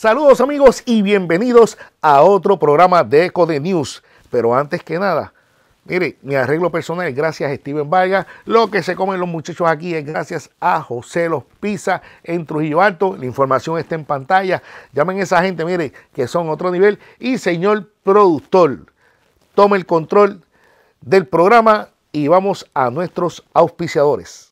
Saludos amigos y bienvenidos a otro programa de Eco de News. Pero antes que nada, mire, mi arreglo personal gracias a Steven Vargas. Lo que se comen los muchachos aquí es gracias a José Los Pisa en Trujillo Alto. La información está en pantalla. Llamen a esa gente, mire, que son otro nivel. Y señor productor, tome el control del programa y vamos a nuestros auspiciadores.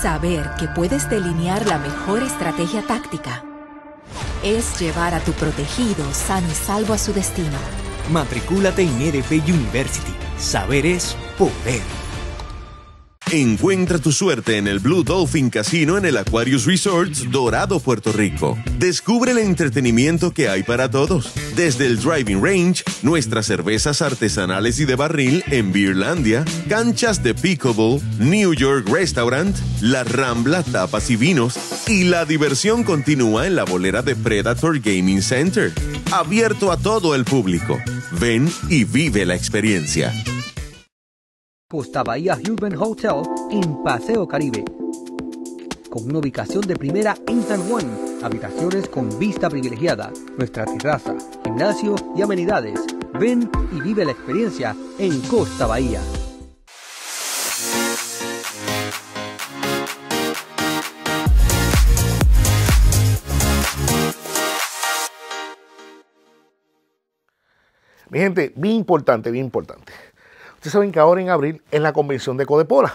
Saber que puedes delinear la mejor estrategia táctica es llevar a tu protegido sano y salvo a su destino. Matricúlate en EDP University. Saber es poder. Encuentra tu suerte en el Blue Dolphin Casino en el Aquarius Resorts Dorado, Puerto Rico. Descubre el entretenimiento que hay para todos, desde el driving range, nuestras cervezas artesanales y de barril en Beerlandia, canchas de pickleball, New York Restaurant, la Rambla Tapas y Vinos y la diversión continúa en la bolera de Predator Gaming Center, abierto a todo el público. Ven y vive la experiencia. Costa Bahía human Hotel en Paseo Caribe. Con una ubicación de primera en San Juan, habitaciones con vista privilegiada, nuestra terraza, gimnasio y amenidades. Ven y vive la experiencia en Costa Bahía. Mi gente, bien importante, bien importante. Ustedes saben que ahora en abril en la convención de Codepola.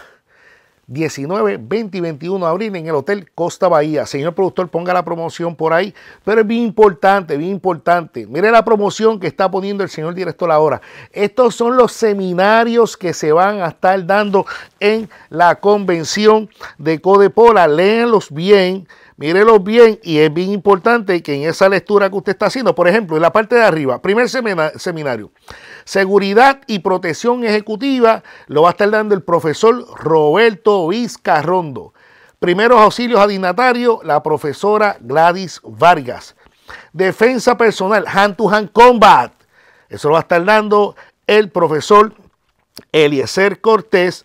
19, 20 y 21 de abril en el Hotel Costa Bahía. Señor productor, ponga la promoción por ahí. Pero es bien importante, bien importante. Mire la promoción que está poniendo el señor director ahora. Estos son los seminarios que se van a estar dando en la convención de Codepola. Léanlos bien Mírelo bien y es bien importante que en esa lectura que usted está haciendo, por ejemplo, en la parte de arriba, primer seminario, seguridad y protección ejecutiva, lo va a estar dando el profesor Roberto Vizcarrondo. Primeros auxilios a dignatario, la profesora Gladys Vargas. Defensa personal, hand to hand combat. Eso lo va a estar dando el profesor Eliezer Cortés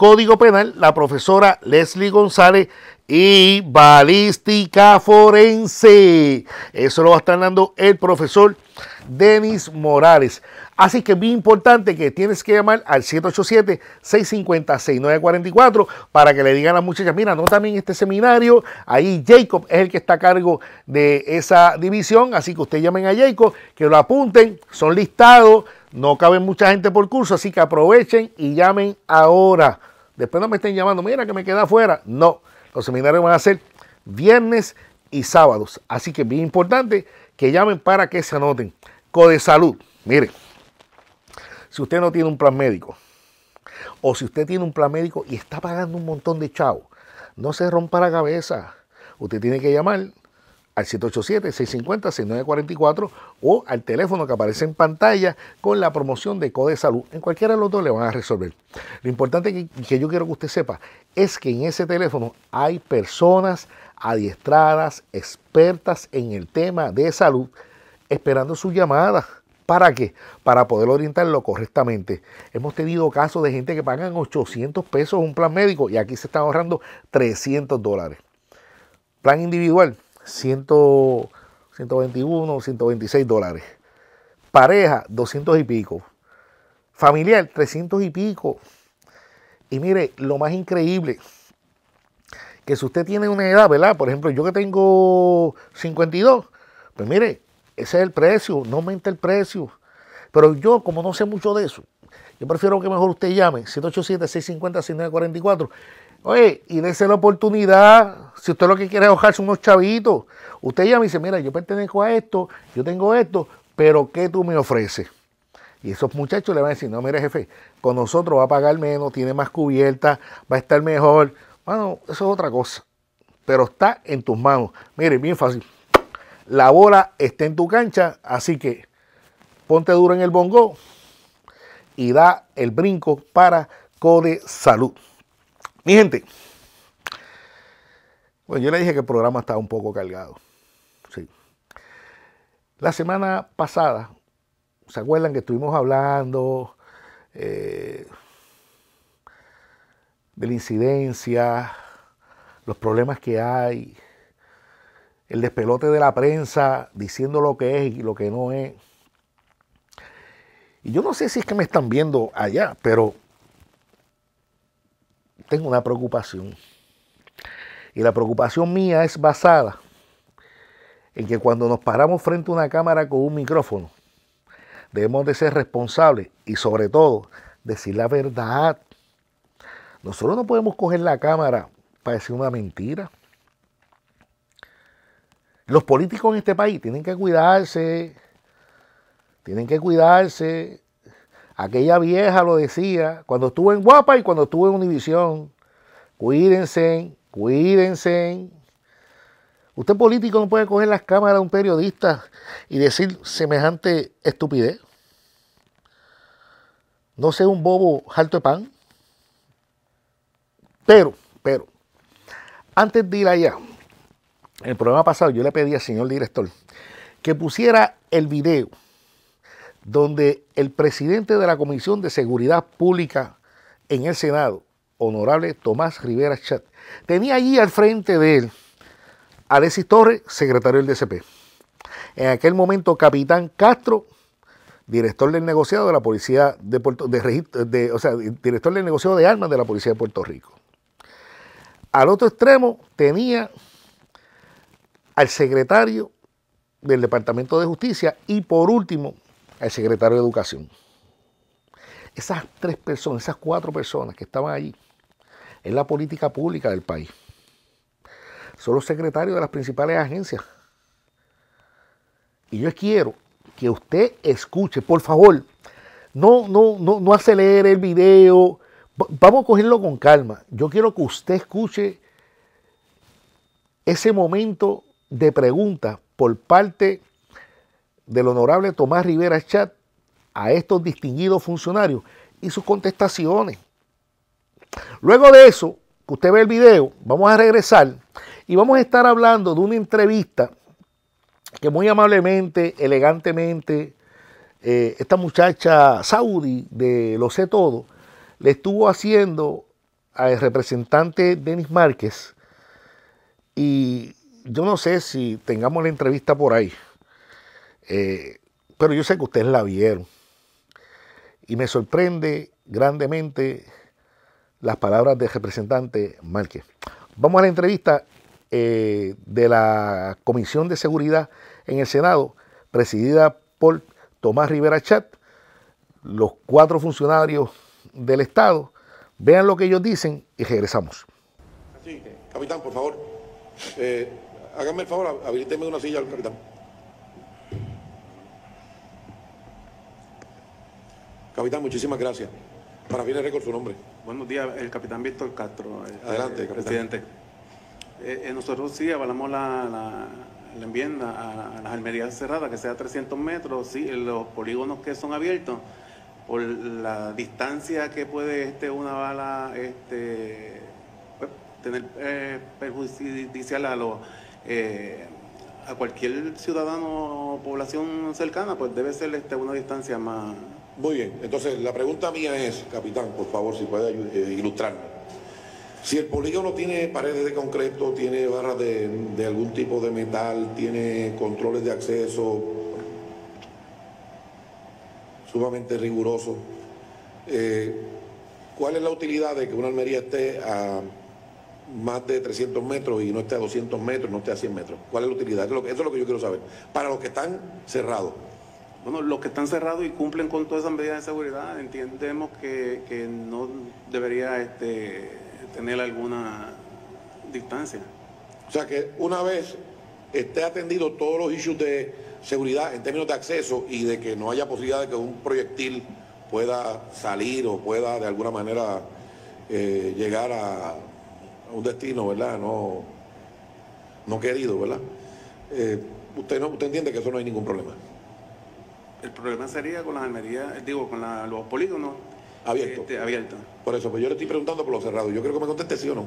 Código Penal, la profesora Leslie González y Balística Forense. Eso lo va a estar dando el profesor Denis Morales. Así que es bien importante que tienes que llamar al 787-650-6944 para que le digan a las muchachas, mira, no también este seminario, ahí Jacob es el que está a cargo de esa división, así que ustedes llamen a Jacob, que lo apunten, son listados, no caben mucha gente por curso, así que aprovechen y llamen ahora. Después no me estén llamando, mira que me queda afuera. No, los seminarios van a ser viernes y sábados. Así que es bien importante que llamen para que se anoten. Code salud. Mire, si usted no tiene un plan médico, o si usted tiene un plan médico y está pagando un montón de chavo, no se rompa la cabeza. Usted tiene que llamar al 787-650-6944 o al teléfono que aparece en pantalla con la promoción de Code Salud. En cualquiera de los dos le van a resolver. Lo importante que, yo quiero que usted sepa es que en ese teléfono hay personas adiestradas, expertas en el tema de salud, esperando su llamada. ¿Para qué? Para poder orientarlo correctamente. Hemos tenido casos de gente que pagan 800 pesos un plan médico y aquí se están ahorrando 300 dólares. Plan individual, 121, 126 dólares. Pareja, 200 y pico. Familiar, 300 y pico. Y mire, lo más increíble, que si usted tiene una edad, ¿verdad? Por ejemplo, yo que tengo 52, pues mire, ese es el precio, no aumenta el precio. Pero yo, como no sé mucho de eso, yo prefiero que mejor usted llame 787-650-6944 Oye, y dése la oportunidad, si usted lo que quiere es hojarse unos chavitos, usted ya me dice, mira, yo pertenezco a esto, yo tengo esto, pero ¿qué tú me ofreces? Y esos muchachos le van a decir, no, mire jefe, con nosotros va a pagar menos, tiene más cubierta, va a estar mejor. Bueno, eso es otra cosa. Pero está en tus manos. Mire, bien fácil. La bola está en tu cancha, así que ponte duro en el bongo y da el brinco para Code Salud. Mi gente, bueno, yo le dije que el programa estaba un poco cargado. Sí. La semana pasada, ¿se acuerdan que estuvimos hablando eh, de la incidencia, los problemas que hay, el despelote de la prensa diciendo lo que es y lo que no es? Y yo no sé si es que me están viendo allá, pero tengo una preocupación. Y la preocupación mía es basada en que cuando nos paramos frente a una cámara con un micrófono, debemos de ser responsables y sobre todo decir la verdad. Nosotros no podemos coger la cámara para decir una mentira. Los políticos en este país tienen que cuidarse, tienen que cuidarse Aquella vieja lo decía cuando estuve en Guapa y cuando estuve en Univisión. Cuídense, cuídense. Usted político no puede coger las cámaras de un periodista y decir semejante estupidez. No sea un bobo alto de pan. Pero, pero, antes de ir allá, el programa pasado yo le pedí al señor director que pusiera el video donde el presidente de la Comisión de Seguridad Pública en el Senado, honorable Tomás Rivera Chat, tenía allí al frente de él a Alexis Torres, secretario del DCP. En aquel momento, capitán Castro, director del negociado de la Policía de Puerto de, director del negociado de armas de la Policía de Puerto Rico. Al otro extremo tenía al secretario del Departamento de Justicia y por último al secretario de Educación. Esas tres personas, esas cuatro personas que estaban allí, en la política pública del país. Son los secretarios de las principales agencias. Y yo quiero que usted escuche, por favor, no, no, no, no acelere el video, vamos a cogerlo con calma. Yo quiero que usted escuche ese momento de pregunta por parte del honorable Tomás Rivera Chat a estos distinguidos funcionarios y sus contestaciones. Luego de eso, que usted ve el video, vamos a regresar y vamos a estar hablando de una entrevista que muy amablemente, elegantemente, eh, esta muchacha saudí de Lo Sé Todo le estuvo haciendo al representante Denis Márquez. Y yo no sé si tengamos la entrevista por ahí. Eh, pero yo sé que ustedes la vieron. Y me sorprende grandemente las palabras del representante Márquez. Vamos a la entrevista eh, de la Comisión de Seguridad en el Senado, presidida por Tomás Rivera Chat, los cuatro funcionarios del Estado. Vean lo que ellos dicen y regresamos. capitán, por favor, eh, háganme el favor, habilítenme una silla al capitán. Capitán, muchísimas gracias. Para el Récord, su nombre. Buenos días, el capitán Víctor Castro. Adelante, capitán. presidente. Eh, eh, nosotros sí avalamos la, la la enmienda a, las almerías cerradas, que sea 300 metros, sí, los polígonos que son abiertos, por la distancia que puede este, una bala este, pues, tener eh, perjudicial a, los, a cualquier ciudadano o población cercana, pues debe ser este, una distancia más... Muy bien, entonces la pregunta mía es, capitán, por favor, si puede eh, ilustrarme. Si el polígono tiene paredes de concreto, tiene barras de, algún tipo de metal, tiene controles de acceso sumamente rigurosos, eh, ¿cuál es la utilidad de que una almería esté a más de 300 metros y no esté a 200 metros, no esté a 100 metros? ¿Cuál es la utilidad? Eso es lo que yo quiero saber. Para los que están cerrados bueno, los que están cerrados y cumplen con todas esas medidas de seguridad, entendemos que, no debería este, tener alguna distancia. O sea que una vez esté atendido todos los issues de seguridad en términos de acceso y de que no haya posibilidad de que un proyectil pueda salir o pueda de alguna manera eh, llegar a, un destino, ¿verdad? No, no querido, ¿verdad? Eh, usted, no, usted entiende que eso no hay ningún problema. El problema sería con las almerías, eh, digo, con los polígonos este, abiertos. Por eso, pues yo le estoy preguntando por los cerrados. Yo creo que me conteste sí o no.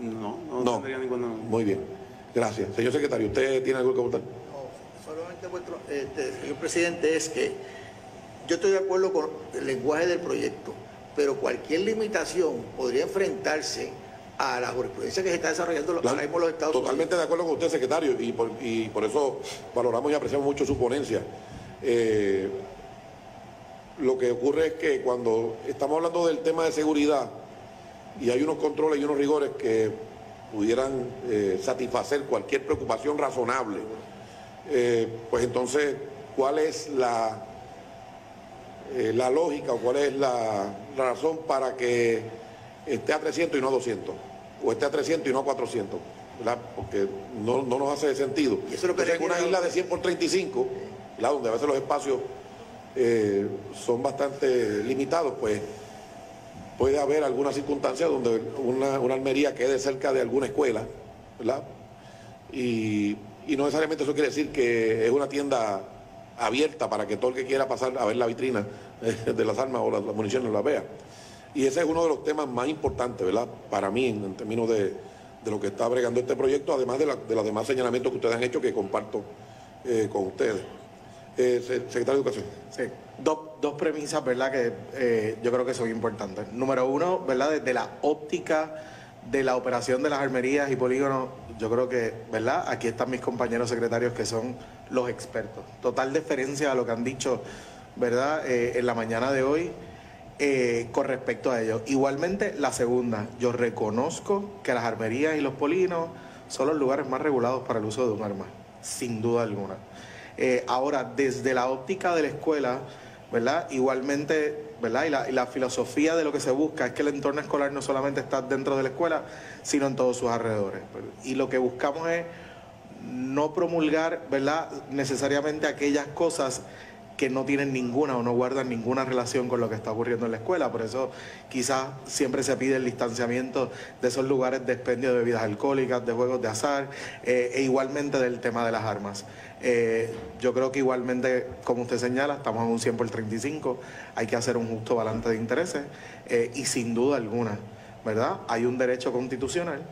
No, no, tendría ninguna. Muy bien. Gracias. Señor secretario, ¿usted tiene algo que contar No, solamente vuestro, este, señor presidente, es que yo estoy de acuerdo con el lenguaje del proyecto, pero cualquier limitación podría enfrentarse a la jurisprudencia que se está desarrollando los, los Estados totalmente Unidos. Totalmente de acuerdo con usted, secretario, y por eso valoramos y apreciamos mucho su ponencia. Eh, lo que ocurre es que cuando estamos hablando del tema de seguridad y hay unos controles y unos rigores que pudieran eh, satisfacer cualquier preocupación razonable, eh, pues entonces, ¿cuál es la, la lógica o cuál es la, razón para que esté a 300 y no a 200? o esté a 300 y no a 400, ¿verdad? Porque no, nos hace sentido. Y lo que en una isla de 100 por 35, donde a veces los espacios eh, son bastante limitados, pues puede haber alguna circunstancia donde una, una, almería quede cerca de alguna escuela, ¿verdad? Y, no necesariamente eso quiere decir que es una tienda abierta para que todo el que quiera pasar a ver la vitrina eh, de las armas o las, municiones la vea. Y ese es uno de los temas más importantes, ¿verdad? Para mí, en, términos de, lo que está bregando este proyecto, además de, los demás señalamientos que ustedes han hecho que comparto eh, con ustedes. Eh, secretario de Educación. Dos, premisas, ¿verdad? Que eh, yo creo que son importantes. Número uno, ¿verdad? Desde la óptica de la operación de las armerías y polígonos, yo creo que, ¿verdad? Aquí están mis compañeros secretarios que son los expertos. Total deferencia a lo que han dicho, ¿verdad? Eh, en la mañana de hoy. Eh, con respecto a ello. Igualmente, la segunda, yo reconozco que las armerías y los polígonos son los lugares más regulados para el uso de un arma, sin duda alguna. Eh, ahora, desde la óptica de la escuela, ¿verdad? Igualmente, ¿verdad? Y la, filosofía de lo que se busca es que el entorno escolar no solamente está dentro de la escuela, sino en todos sus alrededores. Y lo que buscamos es no promulgar, ¿verdad? Necesariamente aquellas cosas que no tienen ninguna o no guardan ninguna relación con lo que está ocurriendo en la escuela. Por eso quizás siempre se pide el distanciamiento de esos lugares de expendio de bebidas alcohólicas, de juegos de azar eh, e igualmente del tema de las armas. Eh, yo creo que igualmente, como usted señala, estamos en un 100 35, hay que hacer un justo balance de intereses eh, y sin duda alguna, ¿verdad? Hay un derecho constitucional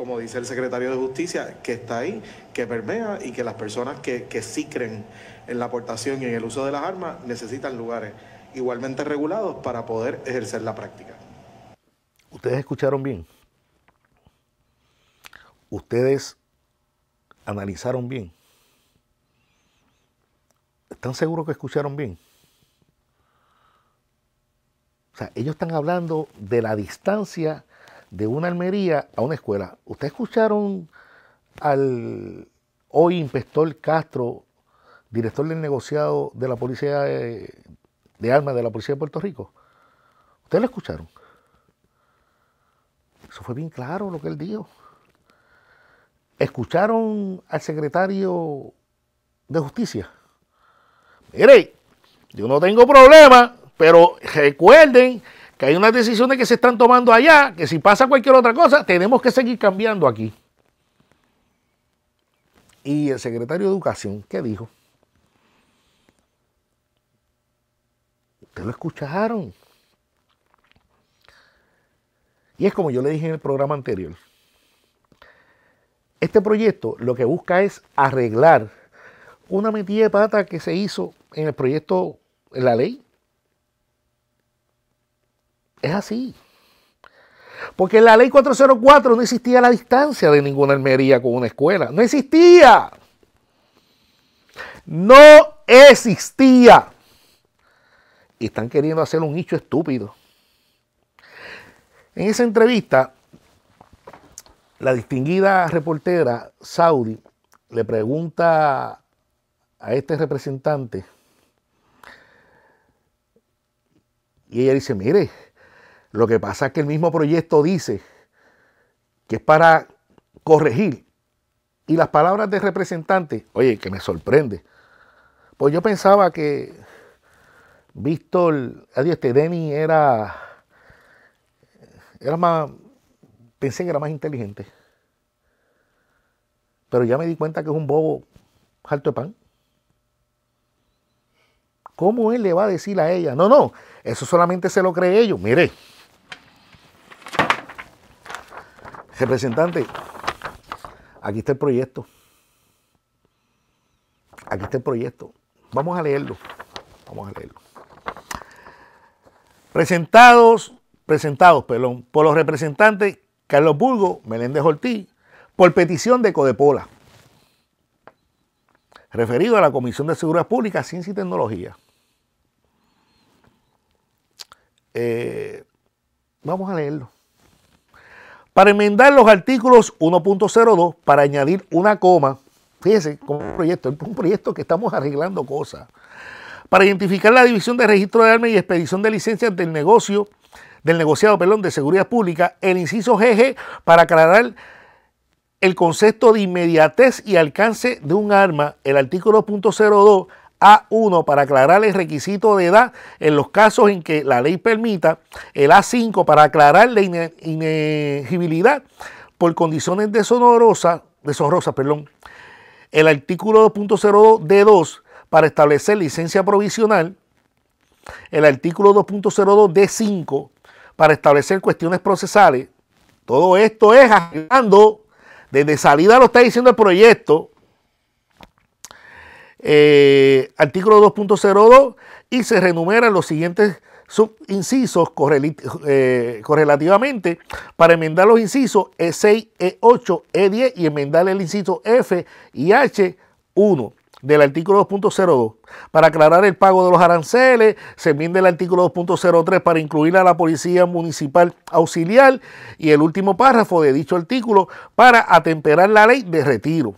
como dice el secretario de Justicia, que está ahí, que permea y que las personas que, sí creen en la aportación y en el uso de las armas necesitan lugares igualmente regulados para poder ejercer la práctica. Ustedes escucharon bien. Ustedes analizaron bien. ¿Están seguros que escucharon bien? O sea, ellos están hablando de la distancia de una almería a una escuela. ¿Ustedes escucharon al hoy inspector Castro, director del negociado de la policía de, armas de la policía de Puerto Rico? ¿Ustedes lo escucharon? Eso fue bien claro lo que él dijo. ¿Escucharon al secretario de justicia? Mire, yo no tengo problema, pero recuerden que hay unas decisiones que se están tomando allá, que si pasa cualquier otra cosa, tenemos que seguir cambiando aquí. Y el secretario de Educación, ¿qué dijo? Ustedes lo escucharon. Y es como yo le dije en el programa anterior. Este proyecto lo que busca es arreglar una metida de pata que se hizo en el proyecto, en la ley es así. Porque en la ley 404 no existía la distancia de ninguna almería con una escuela. No existía. No existía. Y están queriendo hacer un nicho estúpido. En esa entrevista, la distinguida reportera Saudi le pregunta a este representante y ella dice, mire, lo que pasa es que el mismo proyecto dice que es para corregir. Y las palabras del representante, oye, que me sorprende. Pues yo pensaba que Víctor, adiós, ah, este Denny era, era más, pensé que era más inteligente. Pero ya me di cuenta que es un bobo alto de pan. ¿Cómo él le va a decir a ella? No, no, eso solamente se lo cree ellos. Mire, Representante, aquí está el proyecto. Aquí está el proyecto. Vamos a leerlo. Vamos a leerlo. Presentados, presentados, perdón, por los representantes Carlos Burgo, Meléndez Ortiz, por petición de Codepola, referido a la Comisión de Seguridad Pública, Ciencia y Tecnología. Eh, vamos a leerlo. Para enmendar los artículos 1.02, para añadir una coma, fíjense, como un proyecto, un proyecto que estamos arreglando cosas. Para identificar la división de registro de armas y expedición de licencias del negocio, del negociado, de seguridad pública, el inciso GG para aclarar el concepto de inmediatez y alcance de un arma, el artículo 2.02, a1 para aclarar el requisito de edad en los casos en que la ley permita, el A5 para aclarar la inegibilidad por condiciones deshonrosas, perdón. el artículo 2.02 D2 para establecer licencia provisional, el artículo 2.02 D5 para establecer cuestiones procesales. Todo esto es agregando, desde salida lo está diciendo el proyecto, eh, artículo 2.02 y se renumeran los siguientes subincisos eh, correlativamente para enmendar los incisos E6, E8, E10 y enmendar el inciso F y H1 del artículo 2.02 para aclarar el pago de los aranceles, se enmiende el artículo 2.03 para incluir a la Policía Municipal Auxiliar y el último párrafo de dicho artículo para atemperar la ley de retiro.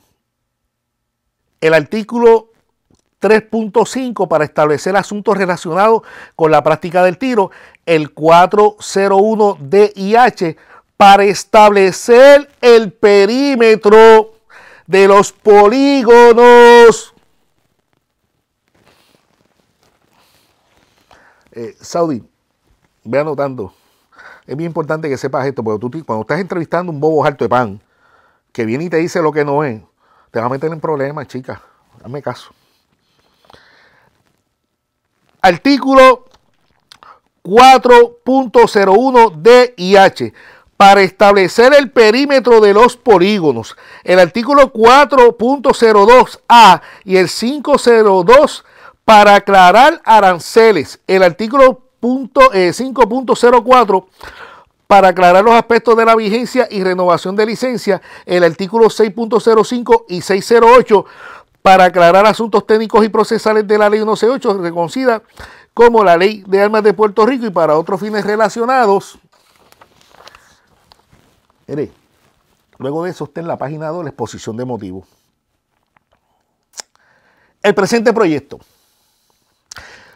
El artículo 3.5 para establecer asuntos relacionados con la práctica del tiro, el 401 DIH para establecer el perímetro de los polígonos. Eh, Saudi, ve anotando. Es bien importante que sepas esto, porque tú, cuando estás entrevistando un bobo harto de pan que viene y te dice lo que no es, te va a meter en problemas, chica. Dame caso. Artículo 4.01 D y para establecer el perímetro de los polígonos. El artículo 4.02A y el 502 para aclarar aranceles. El artículo 5.04 eh, para aclarar los aspectos de la vigencia y renovación de licencia. El artículo 6.05 y 608 para aclarar asuntos técnicos y procesales de la Ley 108, reconocida como la Ley de Armas de Puerto Rico y para otros fines relacionados. luego de eso está en la página 2 la exposición de motivos. El presente proyecto,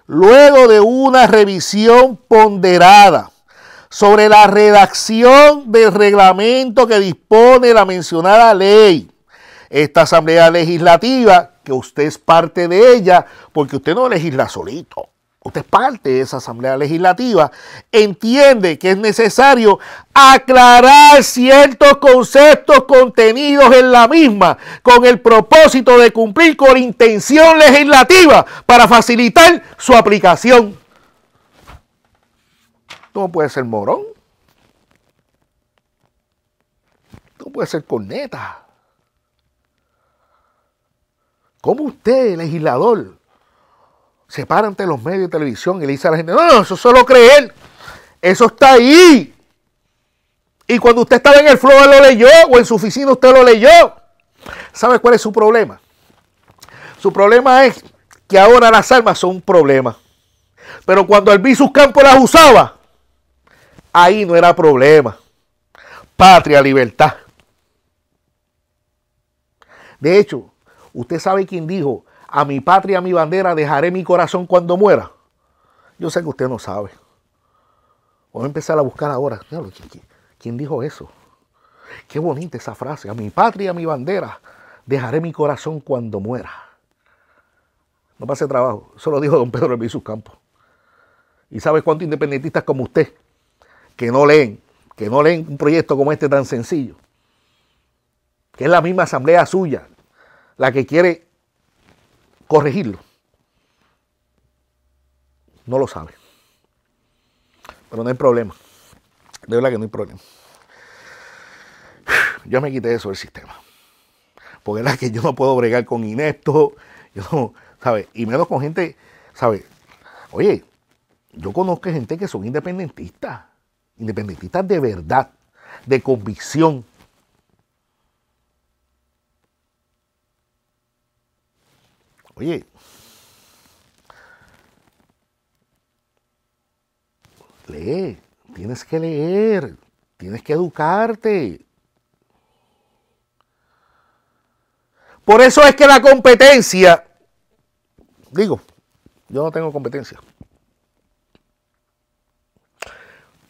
luego de una revisión ponderada, sobre la redacción del reglamento que dispone la mencionada ley esta asamblea legislativa, que usted es parte de ella, porque usted no legisla solito. Usted es parte de esa asamblea legislativa, entiende que es necesario aclarar ciertos conceptos contenidos en la misma con el propósito de cumplir con intención legislativa para facilitar su aplicación. No puede ser morón. No puede ser corneta. ¿Cómo usted, legislador, se para ante los medios de televisión y le dice a la gente, no, no, eso solo creer, eso está ahí. Y cuando usted estaba en el flow lo leyó o en su oficina usted lo leyó. ¿Sabe cuál es su problema? Su problema es que ahora las armas son un problema. Pero cuando el sus Campos las usaba, ahí no era problema. Patria, libertad. De hecho, ¿Usted sabe quién dijo, a mi patria, a mi bandera, dejaré mi corazón cuando muera? Yo sé que usted no sabe. Voy a empezar a buscar ahora. ¿Quién dijo eso? Qué bonita esa frase. A mi patria, a mi bandera, dejaré mi corazón cuando muera. No pase trabajo. Eso lo dijo don Pedro Luis sus Campos. ¿Y sabe cuántos independentistas como usted que no leen, que no leen un proyecto como este tan sencillo? Que es la misma asamblea suya, la que quiere corregirlo, no lo sabe. Pero no hay problema. De verdad que no hay problema. Yo me quité eso del sistema. Porque es la que yo no puedo bregar con ineptos, yo Y menos con gente, ¿sabes? Oye, yo conozco gente que son independentistas, independentistas de verdad, de convicción, Oye, lee, tienes que leer, tienes que educarte. Por eso es que la competencia, digo, yo no tengo competencia.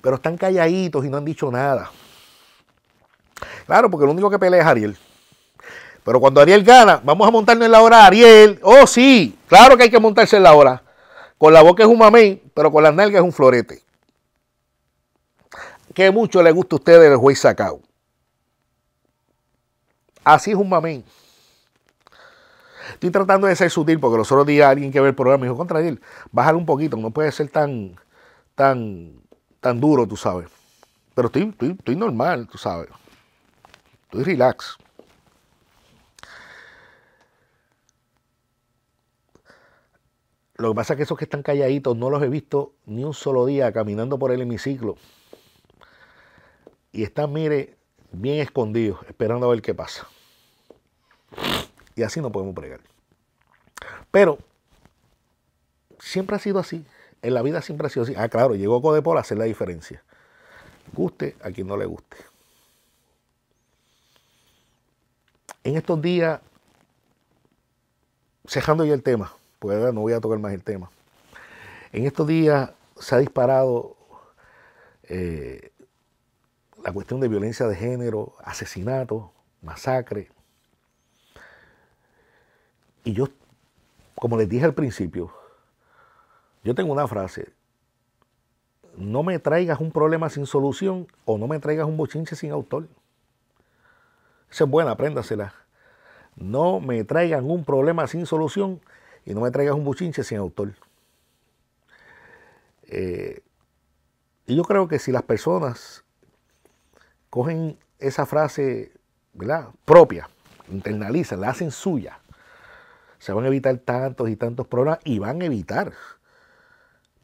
Pero están calladitos y no han dicho nada. Claro, porque lo único que pelea es Ariel. Pero cuando Ariel gana, vamos a montarnos en la hora, Ariel. Oh, sí, claro que hay que montarse en la hora. Con la boca es un mamey, pero con la nalgas es un florete. Qué mucho le gusta a ustedes el juez sacado. Así es un mamén. Estoy tratando de ser sutil porque los otros días alguien que ve el programa me dijo, contra Ariel, bájale un poquito, no puede ser tan, tan, tan duro, tú sabes. Pero estoy, estoy, estoy normal, tú sabes. Estoy relax. Lo que pasa es que esos que están calladitos no los he visto ni un solo día caminando por el hemiciclo. Y están, mire, bien escondidos, esperando a ver qué pasa. Y así no podemos pregar. Pero siempre ha sido así. En la vida siempre ha sido así. Ah, claro, llegó Codepol a hacer la diferencia. Guste a quien no le guste. En estos días, cejando ya el tema no voy a tocar más el tema. En estos días se ha disparado eh, la cuestión de violencia de género, asesinato, masacre. Y yo, como les dije al principio, yo tengo una frase. No me traigas un problema sin solución o no me traigas un bochinche sin autor. Esa es buena, apréndasela. No me traigan un problema sin solución y no me traigas un buchinche sin autor. Eh, y yo creo que si las personas cogen esa frase ¿verdad? propia, internalizan, la hacen suya, se van a evitar tantos y tantos problemas y van a evitar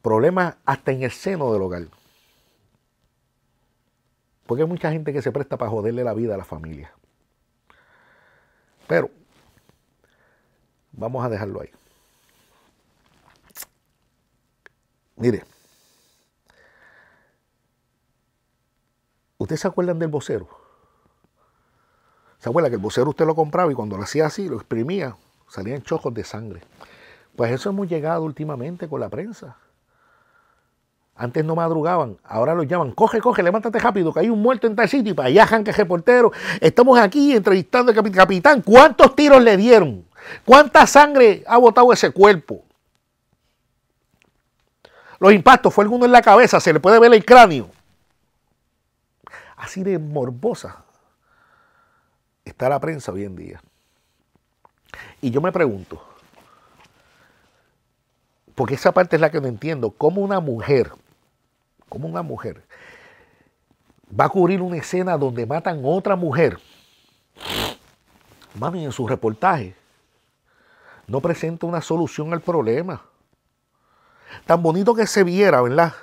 problemas hasta en el seno del hogar. Porque hay mucha gente que se presta para joderle la vida a la familia. Pero vamos a dejarlo ahí. Mire, ¿ustedes se acuerdan del vocero? ¿Se acuerdan que el vocero usted lo compraba y cuando lo hacía así, lo exprimía, salían chocos de sangre? Pues eso hemos llegado últimamente con la prensa. Antes no madrugaban, ahora los llaman, coge, coge, levántate rápido, que hay un muerto en tal sitio y para allá que reportero. Estamos aquí entrevistando al capitán. ¿Cuántos tiros le dieron? ¿Cuánta sangre ha botado ese cuerpo? los impactos, fue alguno en la cabeza, se le puede ver el cráneo. Así de morbosa está la prensa hoy en día. Y yo me pregunto, porque esa parte es la que no entiendo, cómo una mujer, cómo una mujer va a cubrir una escena donde matan a otra mujer. Mami, en su reportaje no presenta una solución al problema tan bonito que se viera, ¿verdad?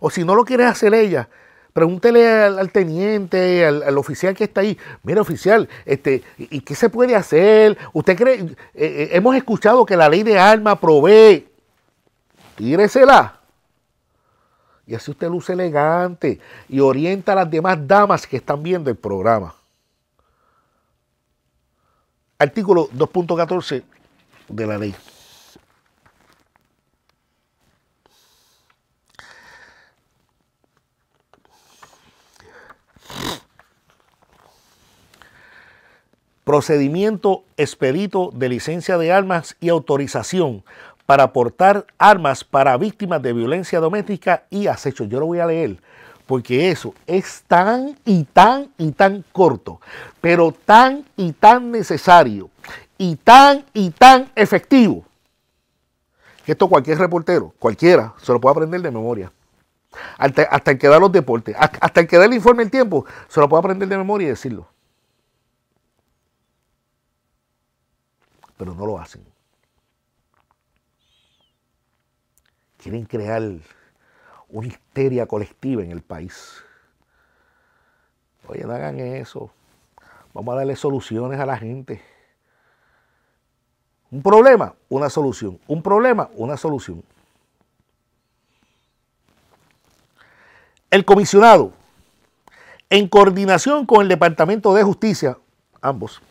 O si no lo quiere hacer ella, pregúntele al, teniente, al, oficial que está ahí, mira oficial, este, ¿y, qué se puede hacer? ¿Usted cree? Eh, eh, hemos escuchado que la ley de armas provee. Tíresela. Y así usted luce elegante y orienta a las demás damas que están viendo el programa. Artículo 2.14 de la ley. procedimiento expedito de licencia de armas y autorización para portar armas para víctimas de violencia doméstica y acecho. Yo lo voy a leer porque eso es tan y tan y tan corto, pero tan y tan necesario y tan y tan efectivo que esto cualquier reportero, cualquiera, se lo puede aprender de memoria. Hasta, hasta el que da los deportes, hasta el que da el informe el tiempo, se lo puede aprender de memoria y decirlo. pero no lo hacen. Quieren crear una histeria colectiva en el país. Oye, no hagan eso. Vamos a darle soluciones a la gente. Un problema, una solución. Un problema, una solución. El comisionado, en coordinación con el Departamento de Justicia, ambos,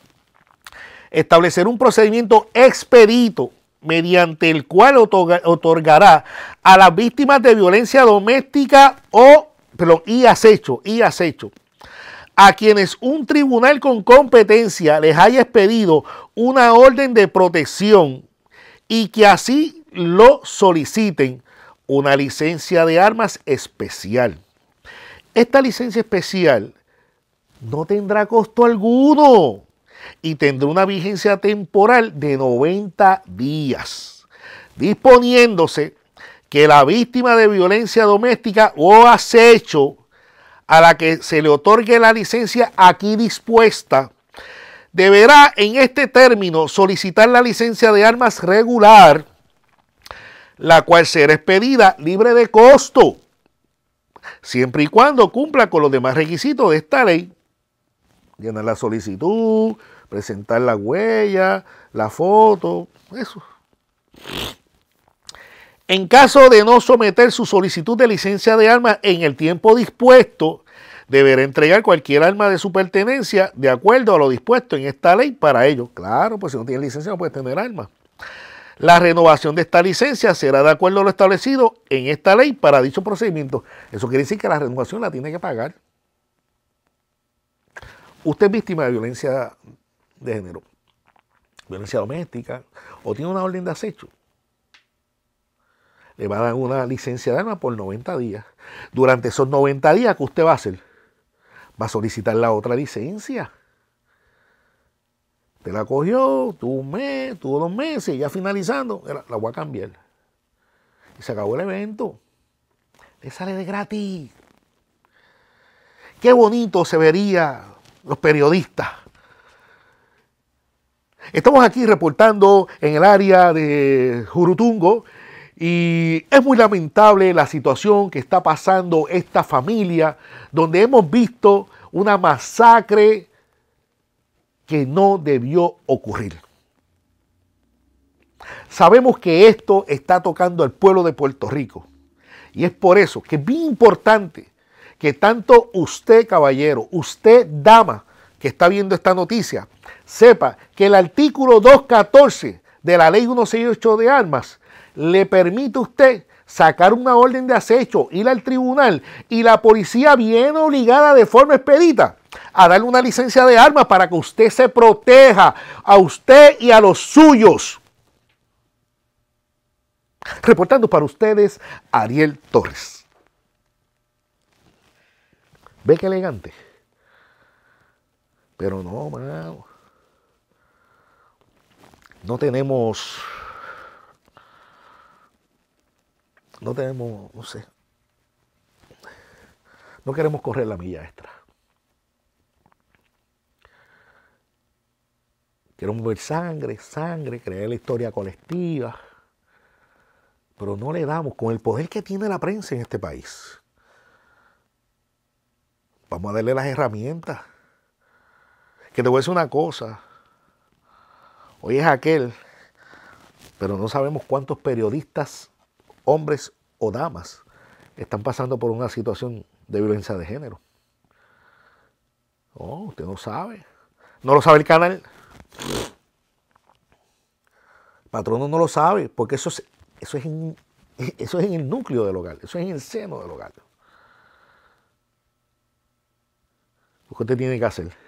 establecer un procedimiento expedito mediante el cual otorgará a las víctimas de violencia doméstica o, perdón, y acecho, y acecho, a quienes un tribunal con competencia les haya expedido una orden de protección y que así lo soliciten una licencia de armas especial. Esta licencia especial no tendrá costo alguno y tendrá una vigencia temporal de 90 días, disponiéndose que la víctima de violencia doméstica o acecho a la que se le otorgue la licencia aquí dispuesta, deberá en este término solicitar la licencia de armas regular, la cual será expedida libre de costo, siempre y cuando cumpla con los demás requisitos de esta ley. llena la solicitud, presentar la huella, la foto, eso. En caso de no someter su solicitud de licencia de armas en el tiempo dispuesto, deberá entregar cualquier arma de su pertenencia de acuerdo a lo dispuesto en esta ley para ello. Claro, pues si no tiene licencia no puede tener arma. La renovación de esta licencia será de acuerdo a lo establecido en esta ley para dicho procedimiento. Eso quiere decir que la renovación la tiene que pagar. Usted es víctima de violencia de género, violencia doméstica, o tiene una orden de acecho, le van a dar una licencia de arma por 90 días. Durante esos 90 días, que usted va a hacer? Va a solicitar la otra licencia. Te la cogió, tuvo un mes, tuvo dos meses, ya finalizando, la, voy a cambiar. Y se acabó el evento. Le sale de gratis. Qué bonito se vería los periodistas Estamos aquí reportando en el área de Jurutungo y es muy lamentable la situación que está pasando esta familia donde hemos visto una masacre que no debió ocurrir. Sabemos que esto está tocando al pueblo de Puerto Rico y es por eso que es bien importante que tanto usted caballero, usted dama, que está viendo esta noticia, sepa que el artículo 214 de la ley 168 de armas le permite a usted sacar una orden de acecho, ir al tribunal y la policía viene obligada de forma expedita a darle una licencia de armas para que usted se proteja a usted y a los suyos. Reportando para ustedes, Ariel Torres. Ve qué elegante. Pero no, No tenemos. No tenemos, no sé. No queremos correr la milla extra. Queremos ver sangre, sangre, creer la historia colectiva. Pero no le damos con el poder que tiene la prensa en este país. Vamos a darle las herramientas que te voy a decir una cosa. Hoy es aquel, pero no sabemos cuántos periodistas, hombres o damas, están pasando por una situación de violencia de género. oh usted no sabe. No lo sabe el canal. El patrono no lo sabe, porque eso es, eso es, en, eso es en el núcleo del hogar, eso es en el seno del hogar. Lo que usted tiene que hacer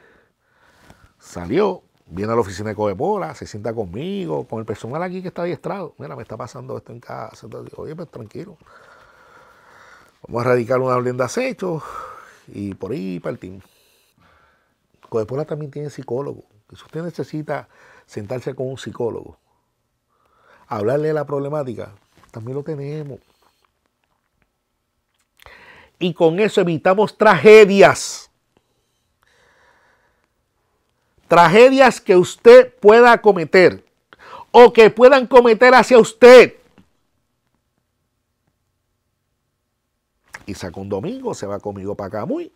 Salió, viene a la oficina de Codepola, se sienta conmigo, con el personal aquí que está adiestrado. Mira, me está pasando esto en casa. oye, pues tranquilo. Vamos a erradicar una orden de acecho y por ahí partimos. Codepola también tiene psicólogo. Si usted necesita sentarse con un psicólogo, hablarle de la problemática, también lo tenemos. Y con eso evitamos tragedias tragedias que usted pueda cometer o que puedan cometer hacia usted. Y sacó un domingo, se va conmigo para acá muy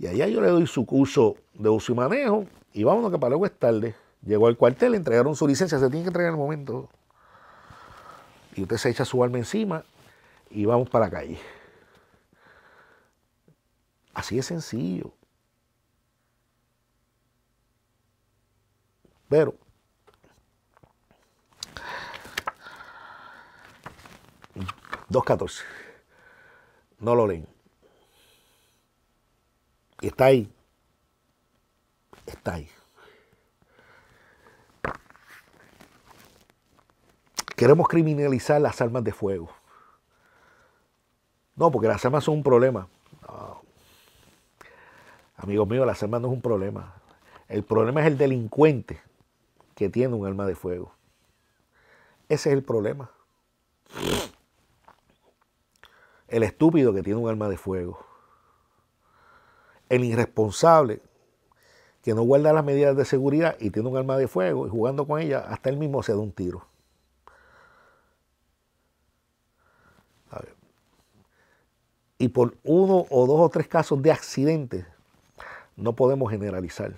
Y allá yo le doy su curso de uso y manejo. Y vámonos que para luego es tarde. Llegó al cuartel, le entregaron su licencia, se tiene que entregar en el momento. Y usted se echa su alma encima y vamos para la calle. Así es sencillo. 2.14 no lo leen. Y está ahí. Está ahí. Queremos criminalizar las armas de fuego. No, porque las armas son un problema. Amigos míos, las armas no es un problema. El problema es el delincuente que tiene un alma de fuego. Ese es el problema. El estúpido que tiene un alma de fuego. El irresponsable que no guarda las medidas de seguridad y tiene un alma de fuego y jugando con ella, hasta él mismo se da un tiro. Y por uno o dos o tres casos de accidentes, no podemos generalizar.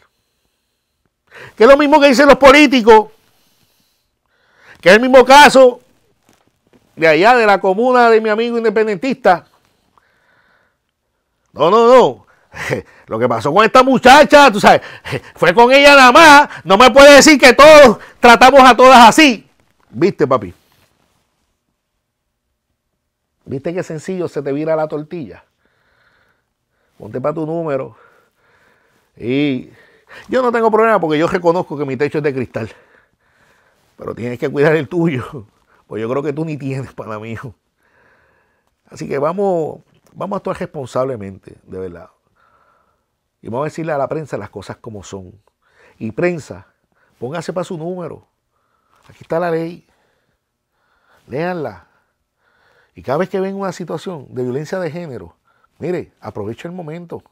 Que es lo mismo que dicen los políticos. Que es el mismo caso de allá, de la comuna de mi amigo independentista. No, no, no. Lo que pasó con esta muchacha, tú sabes, fue con ella nada más. No me puede decir que todos tratamos a todas así. ¿Viste, papi? ¿Viste qué sencillo se te vira la tortilla? Ponte para tu número y yo no tengo problema porque yo reconozco que mi techo es de cristal. Pero tienes que cuidar el tuyo. Pues yo creo que tú ni tienes, para mí. Así que vamos, vamos a actuar responsablemente, de verdad. Y vamos a decirle a la prensa las cosas como son. Y prensa, póngase para su número. Aquí está la ley. Léanla. Y cada vez que ven una situación de violencia de género, mire, aproveche el momento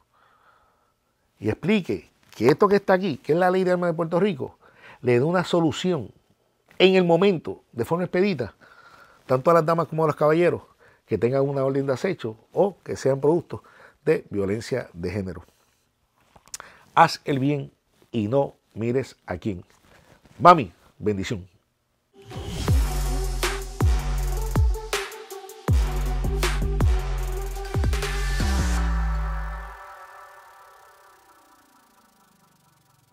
y explique que esto que está aquí, que es la ley de armas de Puerto Rico, le dé una solución en el momento, de forma expedita, tanto a las damas como a los caballeros, que tengan una orden de acecho o que sean productos de violencia de género. Haz el bien y no mires a quién. Mami, bendición.